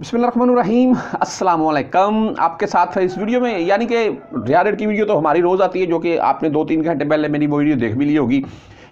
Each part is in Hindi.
बसमीम अल्लाम आपके साथ है इस वीडियो में यानी कि रियारेट की वीडियो तो हमारी रोज़ आती है जो कि आपने दो तीन घंटे पहले मेरी वो वीडियो देख भी ली होगी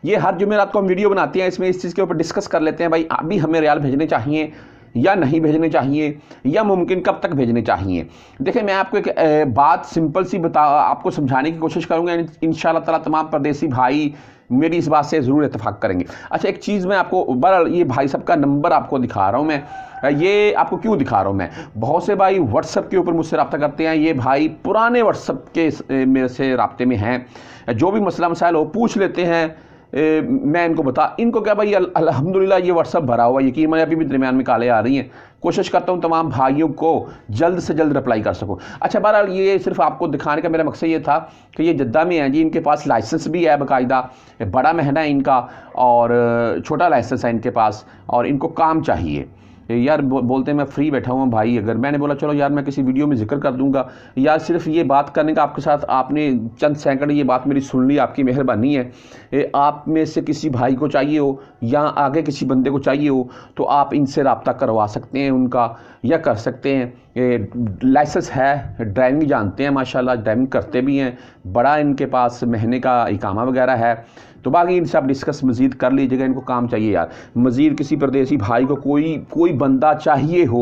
ये हर जुमेरात को हम वीडियो बनाते हैं इसमें इस चीज़ के ऊपर डिस्कस कर लेते हैं भाई अभी हमें रियाल भेजने चाहिए या नहीं भेजने चाहिए या मुमकिन कब तक भेजने चाहिए देखिए मैं आपको एक बात सिंपल सी बता आपको समझाने की कोशिश करूँगा इन ताला तमाम परदेसी भाई मेरी इस बात से ज़रूर इतफाक़ करेंगे अच्छा एक चीज़ मैं आपको बहरहाल ये भाई साहब का नंबर आपको दिखा रहा हूँ मैं ये आपको क्यों दिखा रहा हूँ मैं बहुत से भाई व्हाट्सअप के ऊपर मुझसे रब्ता करते हैं ये भाई पुराने व्हाट्सअप के मेरे से रबते में हैं जो भी मसला मसाइल हो पूछ लेते हैं ए, मैं इनको बता इनको क्या भाई अलहमदिल्ला ये व्हाट्सअप भरा हुआ यकीन मैं अभी भी दरमियान में काले आ रही हैं कोशिश करता हूँ तमाम भाइयों को जल्द से जल्द रिप्लाई कर सकूँ अच्छा बहरहाल ये सिर्फ आपको दिखाने का मेरा मकसद ये था कि ये जद्दा में हैं जी इनके पास लाइसेंस भी है बाकायदा बड़ा महना है इनका और छोटा लाइसेंस है इनके पास और इनको काम चाहिए यार बोलते हैं मैं फ्री बैठा हुआ भाई अगर मैंने बोला चलो यार मैं किसी वीडियो में जिक्र कर दूंगा यार सिर्फ ये बात करने का आपके साथ आपने चंद सेकंड ये बात मेरी सुन ली आपकी मेहरबानी है आप में से किसी भाई को चाहिए हो या आगे किसी बंदे को चाहिए हो तो आप इनसे रबता करवा सकते हैं उनका या कर सकते हैं लाइसेंस है ड्राइविंग जानते हैं माशाल्लाह ड्राइविंग करते भी हैं बड़ा इनके पास महीने का इकामा वगैरह है तो बाकी इन सब डिस्कस मज़ीद कर लीजिएगा इनको काम चाहिए यार मज़ीद किसी परदेसी भाई को कोई कोई बंदा चाहिए हो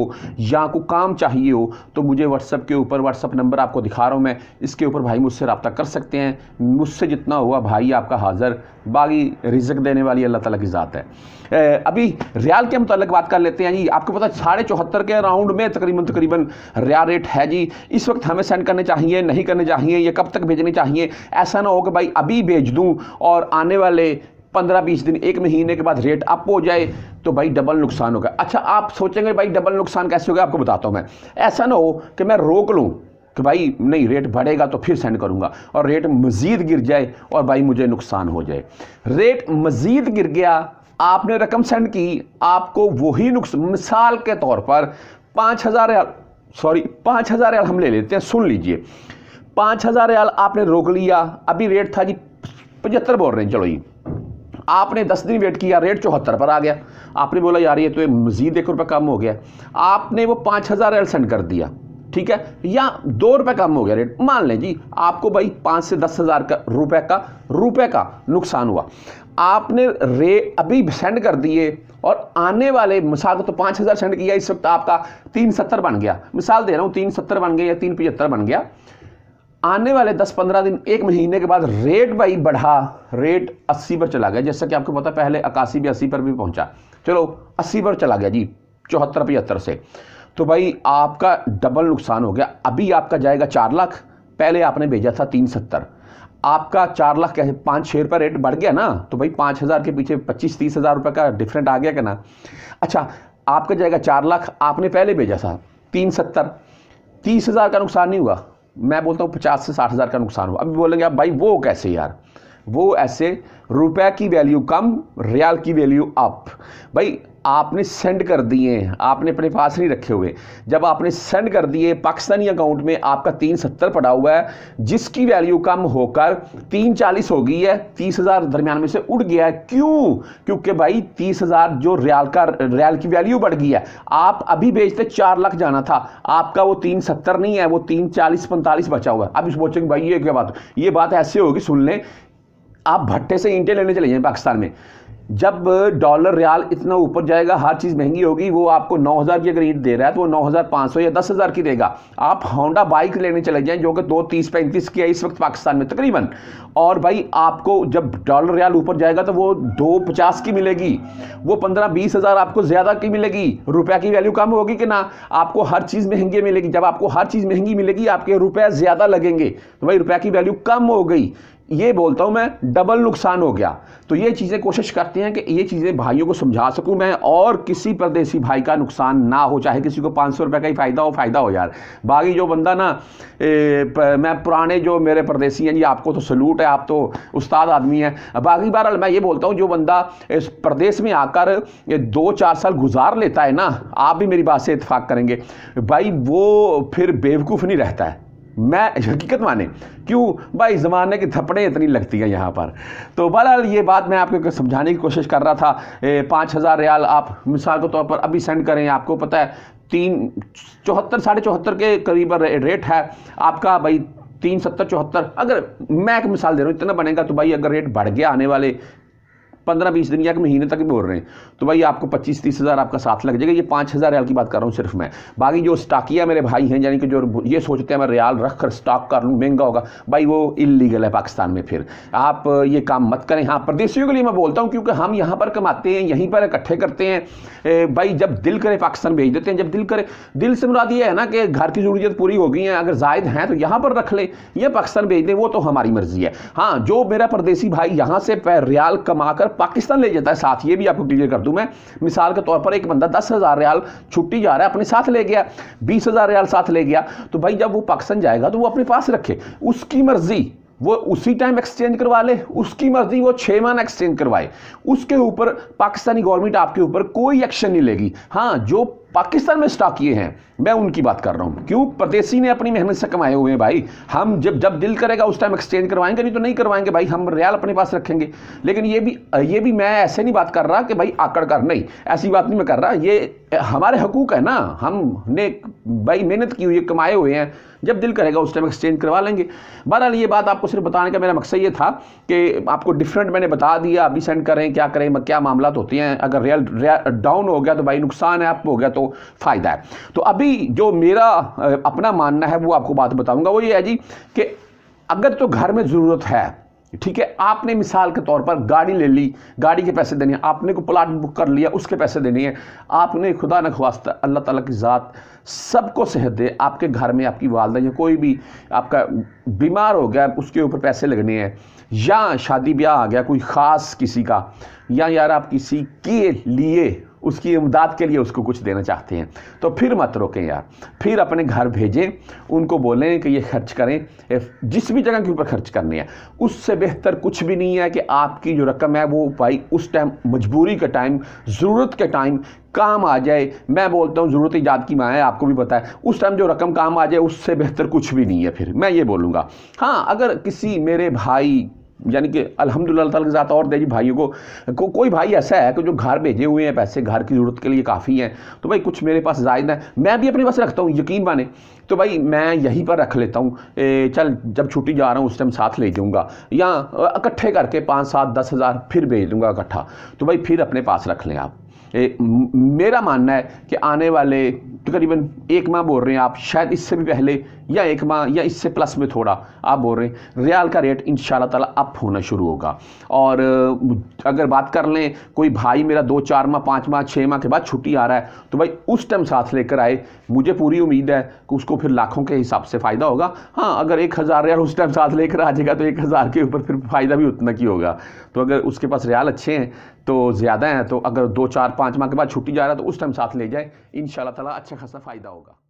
या को काम चाहिए हो तो मुझे व्हाट्सअप के ऊपर व्हाट्सअप नंबर आपको दिखा रहा हूँ मैं इसके ऊपर भाई मुझसे रबता कर सकते हैं मुझसे जितना हुआ भाई आपका हाजिर बाकी रिजक देने वाली अल्लाह तला की ज़ात है अभी रियाल के मतलब बात कर लेते हैं जी आपको पता साढ़े चौहत्तर के अराउंड में तकरीबन तकरीबन रियाल रेट है जी इस वक्त हमें सेंड करने चाहिए नहीं करने चाहिए या कब तक भेजने चाहिए ऐसा ना हो कि भाई अभी भेज दूँ और आने आने वाले पंद्रह बीस दिन एक महीने के बाद रेट अप हो जाए तो भाई डबल नुकसान होगा अच्छा आप सोचेंगे भाई डबल नुकसान कैसे होगा आपको बताता हूँ मैं ऐसा ना हो कि मैं रोक लूँ कि भाई नहीं रेट बढ़ेगा तो फिर सेंड करूँगा और रेट मज़ीद गिर जाए और भाई मुझे नुकसान हो जाए रेट मज़ीद गिर गया आपने रकम सेंड की आपको वही नुकसान मिसाल के तौर पर पाँच हज़ार सॉरी पाँच हज़ार हम ले लेते हैं सुन लीजिए पाँच हज़ार आपने रोक लिया अभी रेट था जी पचहत्तर बोल रहे हैं चलो जी आपने दस दिन वेट किया रेट चौहत्तर पर आ गया आपने बोला यार ये तो मज़ीद एक रुपये कम हो गया आपने वो पाँच हज़ार एल सेंड कर दिया ठीक है या दो रुपये कम हो गया रेट मान लें जी आपको भाई पाँच से दस हज़ार का रुपए का रुपए का नुकसान हुआ आपने रे अभी सेंड कर दिए और आने वाले मिसाल को तो पाँच हज़ार सेंड किया इस वक्त आपका तीन सत्तर बन गया मिसाल दे रहा हूँ तीन सत्तर बन गया या तीन पचहत्तर बन गया आने वाले 10-15 दिन एक महीने के बाद रेट भाई बढ़ा रेट 80 पर चला गया जैसा कि आपको पता पहले अकासी भी अस्सी पर भी पहुंचा चलो 80 पर चला गया जी चौहत्तर पचहत्तर से तो भाई आपका डबल नुकसान हो गया अभी आपका जाएगा चार लाख पहले आपने भेजा था तीन सत्तर आपका चार लाख कैसे पाँच छः रुपये रेट बढ़ गया ना तो भाई पाँच हज़ार के पीछे पच्चीस तीस हज़ार रुपये का डिफरेंट आ गया क्या ना अच्छा आपका जाएगा चार लाख आपने पहले भेजा था तीन सत्तर तीस हज़ार का नुकसान नहीं हुआ मैं बोलता हूँ पचास से साठ हज़ार का नुकसान हुआ अभी बोलेंगे आप भाई वो कैसे यार वो ऐसे रुपए की वैल्यू कम रियाल की वैल्यू अप भाई आपने सेंड कर दिए आपने अपने पास नहीं रखे हुए जब आपने सेंड कर दिए पाकिस्तानी अकाउंट में आपका तीन सत्तर पड़ा हुआ है जिसकी वैल्यू कम होकर तीन चालीस हो गई है तीस हज़ार दरमियान में से उड़ गया है क्यों क्योंकि भाई तीस हज़ार जो रियाल का रियाल की वैल्यू बढ़ गई है आप अभी बेचते चार लाख जाना था आपका वो तीन सत्तर नहीं है वो तीन चालीस पैंतालीस बचा हुआ है अभी सोचेंगे भाई ये क्या बात ये बात ऐसे होगी सुन लें आप भट्टे से ईंटे लेने चले जाएं पाकिस्तान में जब डॉलर रियाल इतना ऊपर जाएगा हर चीज़ महंगी होगी वो आपको 9000 की अगर ईट दे रहा है तो वो 9500 या 10000 की देगा आप होंडा बाइक लेने चले जाएं जो कि दो तीस पैंतीस की है इस वक्त पाकिस्तान में तकरीबन और भाई आपको जब डॉलर रियाल ऊपर जाएगा तो वो दो पचास की मिलेगी वो पंद्रह बीस हज़ार आपको ज़्यादा की मिलेगी रुपया की वैल्यू कम होगी कि ना आपको हर चीज़ महंगी मिलेगी जब आपको हर चीज़ महंगी मिलेगी आपके रुपया ज़्यादा लगेंगे तो भाई रुपया की वैल्यू कम हो गई ये बोलता हूँ मैं डबल नुकसान हो गया तो ये चीज़ें कोशिश करते चाहते हैं कि ये चीज़ें भाइयों को समझा सकूं मैं और किसी परदेसी भाई का नुकसान ना हो चाहे किसी को पाँच सौ रुपये का ही फ़ायदा हो फ़ायदा हो यार बाकी जो बंदा ना ए, प, मैं पुराने जो मेरे परदेसी हैं जी आपको तो सलूट है आप तो उस्ताद आदमी हैं बाकी बहरहाल मैं ये बोलता हूँ जो बंदा इस प्रदेश में आकर दो चार साल गुजार लेता है ना आप भी मेरी बात से इतफाक़ करेंगे भाई वो फिर बेवकूफ़ नहीं रहता है मैं हकीकत माने क्यों भाई ज़माने की थपड़े इतनी लगती हैं यहाँ पर तो बहरहाल ये बात मैं आपको समझाने की कोशिश कर रहा था पाँच हज़ार रियाल आप मिसाल के तौर पर अभी सेंड करें आपको पता है तीन चौहत्तर साढ़े चौहत्तर के करीब रेट है आपका भाई तीन सत्तर चौहत्तर अगर मैं एक मिसाल दे रहा हूँ इतना बनेगा तो भाई अगर रेट बढ़ गया आने वाले पंद्रह बीस दिन या एक महीने तक भी बोल रहे हैं तो भाई आपको पच्चीस तीस हज़ार आपका साथ लग जाएगा ये पाँच हज़ार रियाल की बात कर रहा हूँ सिर्फ मैं बाकी जो स्टाकिया मेरे भाई हैं यानी कि जो ये सोचते हैं मैं रियाल रख कर स्टॉक कर लूँ महंगा होगा भाई वो इलीगल है पाकिस्तान में फिर आप ये काम मत करें हाँ परदेशियों के लिए मैं बोलता हूँ क्योंकि हम यहाँ पर कमाते हैं यहीं पर इकट्ठे करते हैं भाई जब दिल करे पाकिस्तान भेज देते हैं जब दिल करे दिल से मुराद ये है ना कि घर की ज़रूरत पूरी हो गई है अगर जायद हैं तो यहाँ पर रख लें या पाकिस्तान भेज दें वो तो हमारी मर्ज़ी है हाँ जो मेरा परदेसी भाई यहाँ से रियाल कमा कर पाकिस्तान ले जाता है साथ ये भी आपको क्लियर कर दूं मैं मिसाल के तौर पर एक बंदा दस हज़ार रियाल छुट्टी जा रहा है अपने साथ ले गया बीस हज़ार रियाल साथ ले गया तो भाई जब वो पाकिस्तान जाएगा तो वो अपने पास रखे उसकी मर्जी वो उसी टाइम एक्सचेंज करवा ले उसकी मर्जी वो छः महीना एक्सचेंज करवाए उसके ऊपर पाकिस्तानी गवर्नमेंट आपके ऊपर कोई एक्शन नहीं लेगी हाँ जो पाकिस्तान में स्टॉक ये हैं मैं उनकी बात कर रहा हूँ क्यों प्रदेशी ने अपनी मेहनत से कमाए हुए हैं भाई हम जब जब दिल करेगा उस टाइम एक्सचेंज करवाएंगे नहीं तो नहीं करवाएंगे भाई हम रियाल अपने पास रखेंगे लेकिन ये भी ये भी मैं ऐसे नहीं बात कर रहा कि भाई आकड़ कर नहीं ऐसी बात नहीं मैं कर रहा ये हमारे हकूक है ना हमने भाई मेहनत की हुई कमाए हुए हैं जब दिल करेगा उस टाइम एक्सचेंज करवा लेंगे बहरहाल ये बात आपको सिर्फ बताने का मेरा मकसद ये था कि आपको डिफरेंट मैंने बता दिया अभी सेंड करें क्या करें क्या मामला होते हैं अगर रियल डाउन हो गया तो भाई नुकसान है आप हो गया तो फ़ायदा है तो अभी जो मेरा अपना मानना है वो आपको बात बताऊंगा वो ये है जी कि अगर तो घर में ज़रूरत है ठीक है आपने मिसाल के तौर पर गाड़ी ले ली गाड़ी के पैसे देने हैं आपने को प्लाट बुक कर लिया उसके पैसे देने हैं आपने खुदा न खुआस्ता अल्लाह ताला की ज़ात सबको सेहत दे आपके घर में आपकी वालदा या कोई भी आपका बीमार हो गया उसके ऊपर पैसे लगने हैं या शादी ब्याह आ गया कोई ख़ास किसी का या यार आप किसी के लिए उसकी इमदाद के लिए उसको कुछ देना चाहते हैं तो फिर मत रोकें यार फिर अपने घर भेजें उनको बोलें कि ये खर्च करें जिस भी जगह के ऊपर खर्च करनी है उससे बेहतर कुछ भी नहीं है कि आपकी जो रकम है वो भाई उस टाइम मजबूरी के टाइम ज़रूरत के टाइम काम आ जाए मैं बोलता हूँ ज़रूरत ईजाद की माँ है आपको भी पता है उस टाइम जो रकम काम आ जाए उससे बेहतर कुछ भी नहीं है फिर मैं ये बोलूँगा हाँ अगर किसी मेरे भाई यानी कि अल्हम्दुलिल्लाह ताला के साथ और दे जी भाइयों को को कोई भाई ऐसा है कि जो घर भेजे हुए हैं पैसे घर की ज़रूरत के लिए काफ़ी हैं तो भाई कुछ मेरे पास जायद है मैं भी अपने पास रखता हूँ यकीन माने तो भाई मैं यहीं पर रख लेता हूँ चल जब छुट्टी जा रहा हूँ उस टाइम साथ ले जाऊँगा या इकट्ठे करके पाँच सात दस हज़ार फिर भेज दूँगा इकट्ठा तो भाई फिर अपने पास रख लें आप मेरा मानना है कि आने वाले तकरीबन एक माह बोल रहे हैं आप शायद इससे भी पहले या एक माह या इससे प्लस में थोड़ा आप बोल रहे हैं रियाल का रेट इन ताला अप होना शुरू होगा और अगर बात कर लें कोई भाई मेरा दो चार माह पाँच माह छः माह के बाद छुट्टी आ रहा है तो भाई उस टाइम साथ लेकर आए मुझे पूरी उम्मीद है कि उसको फिर लाखों के हिसाब से फ़ायदा होगा हाँ अगर एक हज़ार रियाल उस टाइम साथ लेकर आ जाएगा तो एक हज़ार के ऊपर फिर फ़ायदा भी उतना की होगा तो अगर उसके पास रियाल अच्छे हैं तो ज़्यादा हैं तो अगर दो चार पाँच माह के बाद छुट्टी जा रहा है तो उस टाइम साथ ले जाए इन शाला अच्छा खासा फ़ायदा होगा